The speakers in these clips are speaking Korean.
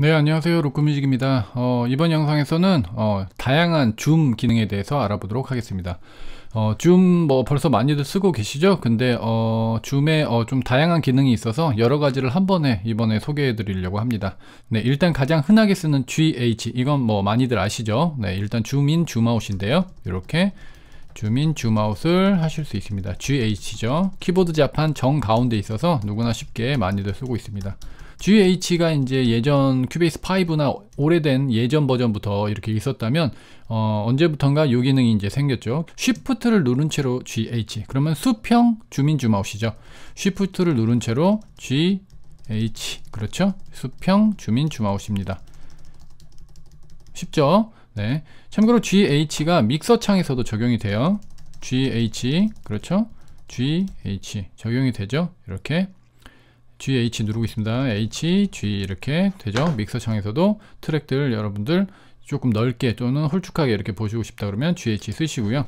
네 안녕하세요 로크뮤직입니다 어, 이번 영상에서는 어, 다양한 줌 기능에 대해서 알아보도록 하겠습니다 어, 줌뭐 벌써 많이들 쓰고 계시죠 근데 어, 줌에 어, 좀 다양한 기능이 있어서 여러 가지를 한 번에 이번에 소개해 드리려고 합니다 네 일단 가장 흔하게 쓰는 GH 이건 뭐 많이들 아시죠 네 일단 줌인 줌아웃인데요 이렇게 줌인 줌아웃을 하실 수 있습니다 GH죠 키보드 자판 정 가운데 있어서 누구나 쉽게 많이들 쓰고 있습니다 GH가 이제 예전 큐베이스 5나 오래된 예전 버전부터 이렇게 있었다면 어, 언제부턴가 요 기능이 이제 생겼죠. Shift를 누른 채로 GH. 그러면 수평 주민 줌아웃이죠. Shift를 누른 채로 GH. 그렇죠? 수평 주민 줌아웃입니다. 쉽죠? 네. 참고로 GH가 믹서 창에서도 적용이 돼요. GH. 그렇죠? GH 적용이 되죠. 이렇게 GH 누르고 있습니다. H, G 이렇게 되죠. 믹서창에서도 트랙들 여러분들 조금 넓게 또는 홀쭉하게 이렇게 보시고 싶다 그러면 GH 쓰시고요.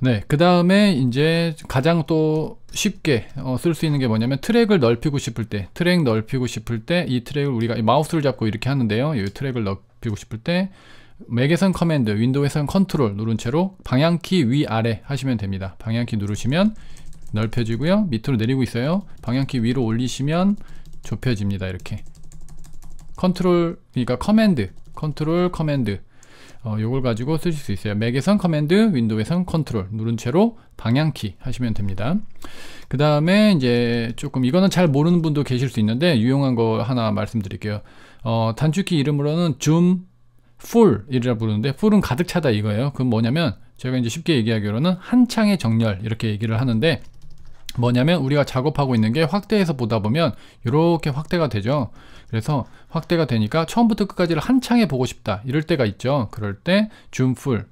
네, 그 다음에 이제 가장 또 쉽게 어, 쓸수 있는 게 뭐냐면 트랙을 넓히고 싶을 때, 트랙 넓히고 싶을 때 이 트랙을 우리가 이 마우스를 잡고 이렇게 하는데요. 이 트랙을 넓히고 싶을 때 맥에선 커맨드, 윈도우에선 컨트롤 누른 채로 방향키 위아래 하시면 됩니다. 방향키 누르시면 넓혀지고요. 밑으로 내리고 있어요. 방향키 위로 올리시면 좁혀집니다. 이렇게 컨트롤 그러니까 커맨드 컨트롤 커맨드 어, 요걸 가지고 쓰실 수 있어요 맥에선 커맨드 윈도우에선 컨트롤 누른 채로 방향키 하시면 됩니다 그 다음에 이제 조금 이거는 잘 모르는 분도 계실 수 있는데 유용한 거 하나 말씀드릴게요 어, 단축키 이름으로는 줌풀 이라 부르는데 풀은 가득 차다 이거예요 그건 뭐냐면 제가 이제 쉽게 얘기하기로는 한창의 정렬 이렇게 얘기를 하는데 뭐냐면 우리가 작업하고 있는 게 확대해서 보다 보면 이렇게 확대가 되죠 그래서 확대가 되니까 처음부터 끝까지를 한창에 보고 싶다 이럴 때가 있죠 그럴 때 줌 풀.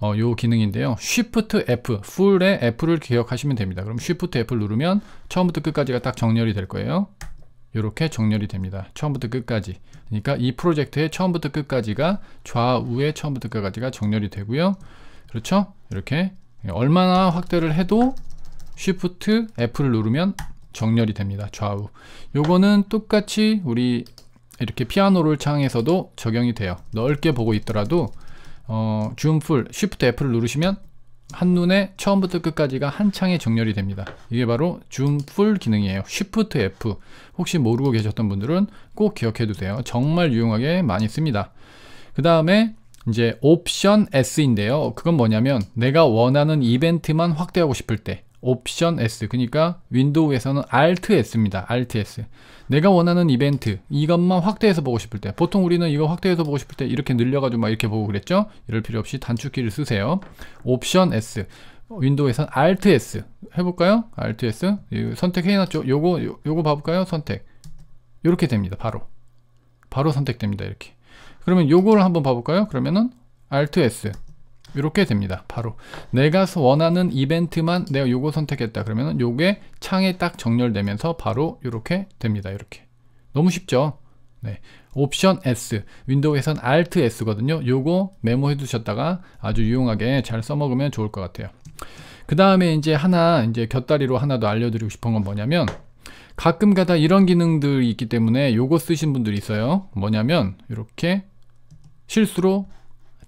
어, 요 기능인데요 Shift F, 풀의 F를 기억하시면 됩니다 그럼 Shift F를 누르면 처음부터 끝까지가 딱 정렬이 될 거예요 이렇게 정렬이 됩니다 처음부터 끝까지 그러니까 이 프로젝트의 처음부터 끝까지가 좌우의 처음부터 끝까지가 정렬이 되고요 그렇죠 이렇게 얼마나 확대를 해도 Shift F를 누르면 정렬이 됩니다. 좌우. 요거는 똑같이 우리 이렇게 피아노를 창에서도 적용이 돼요. 넓게 보고 있더라도 어, 줌풀 Shift F를 누르시면 한눈에 처음부터 끝까지가 한 창에 정렬이 됩니다. 이게 바로 줌풀 기능이에요. Shift F. 혹시 모르고 계셨던 분들은 꼭 기억해 두세요. 정말 유용하게 많이 씁니다. 그 다음에 이제 옵션 S인데요. 그건 뭐냐면 내가 원하는 이벤트만 확대하고 싶을 때 옵션 S 그러니까 윈도우에서는 Alt S입니다. Alt S. 내가 원하는 이벤트 이것만 확대해서 보고 싶을 때 보통 우리는 이거 확대해서 보고 싶을 때 이렇게 늘려가지고 막 이렇게 보고 그랬죠? 이럴 필요 없이 단축키를 쓰세요. 옵션 S 윈도우에선 Alt S 해볼까요? Alt S 선택해놨죠? 요거 요, 요거 봐볼까요? 선택 이렇게 됩니다. 바로 바로 선택됩니다. 이렇게 그러면 요거를 한번 봐볼까요? 그러면은 Alt S 이렇게 됩니다. 바로 내가 원하는 이벤트만 내가 요거 선택했다 그러면은 요게 창에 딱 정렬되면서 바로 이렇게 됩니다. 이렇게 너무 쉽죠? 네. 옵션 S 윈도우에선 Alt S거든요. 요거 메모해 두셨다가 아주 유용하게 잘 써먹으면 좋을 것 같아요. 그 다음에 이제 하나 이제 곁다리로 하나 더 알려드리고 싶은 건 뭐냐면 가끔가다 이런 기능들이 있기 때문에 요거 쓰신 분들이 있어요. 뭐냐면 이렇게 실수로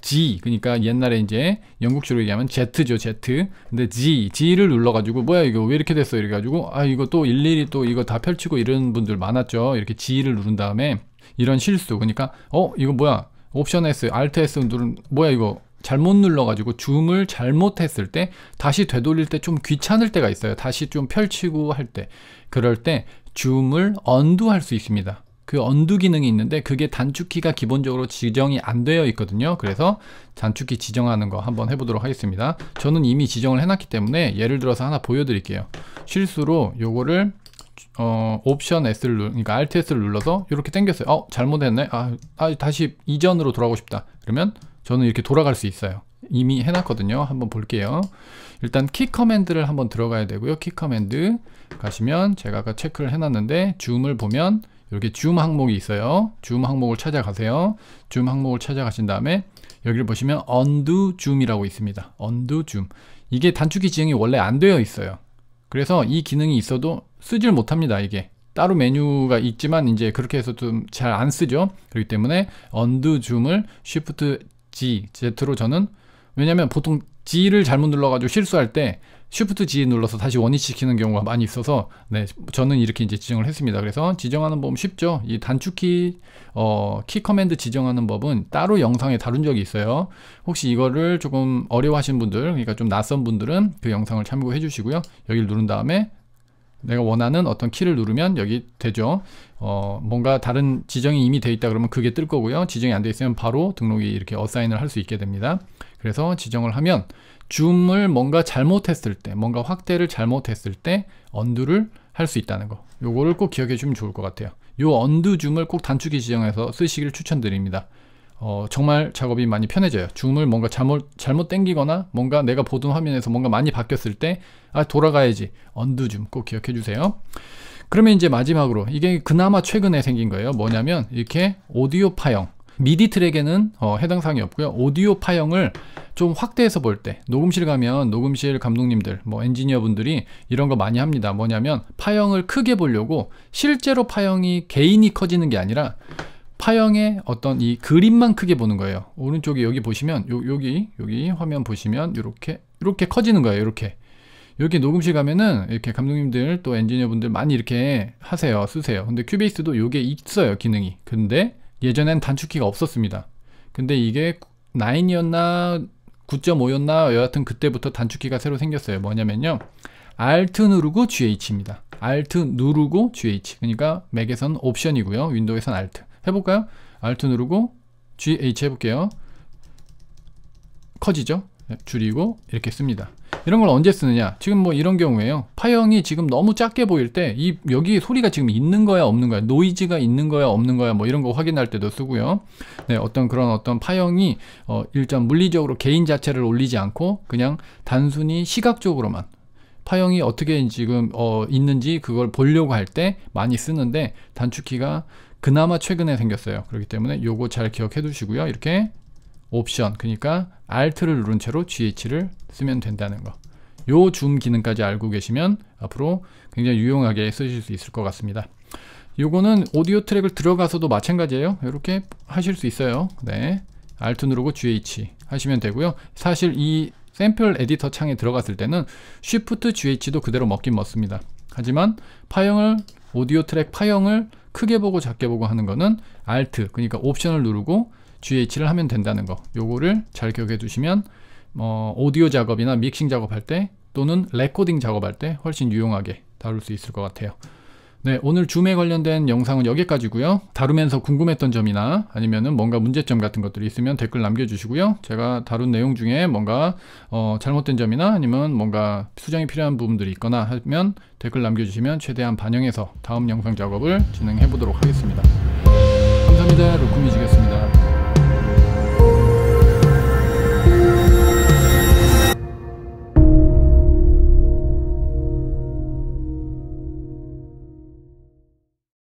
G 그러니까 옛날에 이제 영국식으로 얘기하면 Z죠 Z 근데 G G를 눌러가지고 뭐야 이거 왜 이렇게 됐어 이래가지고 아 이거 또 일일이 또 이거 다 펼치고 이런 분들 많았죠 이렇게 G를 누른 다음에 이런 실수 그러니까 어 이거 뭐야 옵션 S Alt S 누른 뭐야 이거 잘못 눌러가지고 줌을 잘못했을 때 다시 되돌릴 때 좀 귀찮을 때가 있어요 다시 좀 펼치고 할 때 그럴 때 줌을 언두 할 수 있습니다 그 언두 기능이 있는데 그게 단축키가 기본적으로 지정이 안 되어 있거든요. 그래서 단축키 지정하는 거 한번 해보도록 하겠습니다. 저는 이미 지정을 해놨기 때문에 예를 들어서 하나 보여드릴게요. 실수로 요거를 어, 옵션 S를 누, 그러니까 r t S를 눌러서 이렇게 당겼어요. 어, 잘못했네. 아, 아, 다시 이전으로 돌아가고 싶다. 그러면 저는 이렇게 돌아갈 수 있어요. 이미 해놨거든요. 한번 볼게요. 일단 키 커맨드를 한번 들어가야 되고요. 키 커맨드 가시면 제가 아까 체크를 해놨는데 줌을 보면 이렇게 줌 항목이 있어요. 줌 항목을 찾아가세요. 줌 항목을 찾아가신 다음에 여기를 보시면 undo 줌이라고 있습니다. undo 줌. 이게 단축키 지정이 원래 안 되어 있어요. 그래서 이 기능이 있어도 쓰질 못합니다. 이게 따로 메뉴가 있지만 이제 그렇게 해서 좀 잘 안 쓰죠. 그렇기 때문에 undo 줌을 shift G, Z로 저는 왜냐면 보통 G를 잘못 눌러가지고 실수할 때 쉬프트 G 눌러서 다시 원위치시키는 경우가 많이 있어서 네 저는 이렇게 이제 지정을 했습니다 그래서 지정하는 법은 쉽죠 이 단축키 어, 키 커맨드 지정하는 법은 따로 영상에 다룬 적이 있어요 혹시 이거를 조금 어려워하신 분들 그러니까 좀 낯선 분들은 그 영상을 참고해 주시고요 여기를 누른 다음에 내가 원하는 어떤 키를 누르면 여기 되죠 어, 뭔가 다른 지정이 이미 돼 있다 그러면 그게 뜰 거고요 지정이 안 돼 있으면 바로 등록이 이렇게 어사인을 할 수 있게 됩니다 그래서 지정을 하면 줌을 뭔가 잘못했을 때, 뭔가 확대를 잘못했을 때 언두를 할 수 있다는 거. 요거를 꼭 기억해 주면 좋을 것 같아요. 요 언두 줌을 꼭 단축키 지정해서 쓰시길 추천드립니다. 어, 정말 작업이 많이 편해져요. 줌을 뭔가 잘못, 잘못 땡기거나 뭔가 내가 보던 화면에서 뭔가 많이 바뀌었을 때, 아, 돌아가야지. 언두 줌 꼭 기억해 주세요. 그러면 이제 마지막으로 이게 그나마 최근에 생긴 거예요. 뭐냐면 이렇게 오디오 파형 미디 트랙에는 어, 해당 사항이 없고요. 오디오 파형을 좀 확대해서 볼 때 녹음실 가면 녹음실 감독님들 뭐 엔지니어분들이 이런 거 많이 합니다. 뭐냐면 파형을 크게 보려고 실제로 파형이 개인이 커지는 게 아니라 파형의 어떤 이 그림만 크게 보는 거예요. 오른쪽에 여기 보시면 요, 여기 여기 화면 보시면 이렇게 이렇게 커지는 거예요. 이렇게 여기 녹음실 가면은 이렇게 감독님들 또 엔지니어분들 많이 이렇게 하세요 쓰세요 근데 큐베이스도 요게 있어요 기능이 근데 예전엔 단축키가 없었습니다. 근데 이게 9이었나 9.5였나 여하튼 그때부터 단축키가 새로 생겼어요. 뭐냐면요. Alt 누르고 GH입니다. Alt 누르고 GH. 그러니까 맥에선 옵션이고요. 윈도우에선 Alt. 해볼까요? Alt 누르고 GH 해볼게요. 커지죠? 줄이고 이렇게 씁니다. 이런 걸 언제 쓰느냐 지금 뭐 이런 경우에요 파형이 지금 너무 작게 보일 때 이 여기 소리가 지금 있는 거야 없는 거야 노이즈가 있는 거야 없는 거야 뭐 이런 거 확인할 때도 쓰고요 네 어떤 그런 어떤 파형이 어, 일단 물리적으로 개인 자체를 올리지 않고 그냥 단순히 시각적으로만 파형이 어떻게 지금 어, 있는지 그걸 보려고 할 때 많이 쓰는데 단축키가 그나마 최근에 생겼어요 그렇기 때문에 요거 잘 기억해 두시고요 이렇게 옵션 그러니까 Alt를 누른 채로 GH를 쓰면 된다는 거. 요 줌 기능까지 알고 계시면 앞으로 굉장히 유용하게 쓰실 수 있을 것 같습니다. 요거는 오디오 트랙을 들어가서도 마찬가지예요. 이렇게 하실 수 있어요. 네. Alt 누르고 GH 하시면 되고요. 사실 이 샘플 에디터 창에 들어갔을 때는 Shift GH도 그대로 먹긴 먹습니다. 하지만 파형을 오디오 트랙 파형을 크게 보고 작게 보고 하는 거는 Alt 그러니까 옵션을 누르고 GH를 하면 된다는 거 요거를 잘 기억해 두시면 어, 오디오 작업이나 믹싱 작업할 때 또는 레코딩 작업할 때 훨씬 유용하게 다룰 수 있을 것 같아요 네 오늘 줌에 관련된 영상은 여기까지고요 다루면서 궁금했던 점이나 아니면은 뭔가 문제점 같은 것들이 있으면 댓글 남겨주시고요 제가 다룬 내용 중에 뭔가 어, 잘못된 점이나 아니면 뭔가 수정이 필요한 부분들이 있거나 하면 댓글 남겨주시면 최대한 반영해서 다음 영상 작업을 진행해 보도록 하겠습니다 감사합니다 루크뮤직이었습니다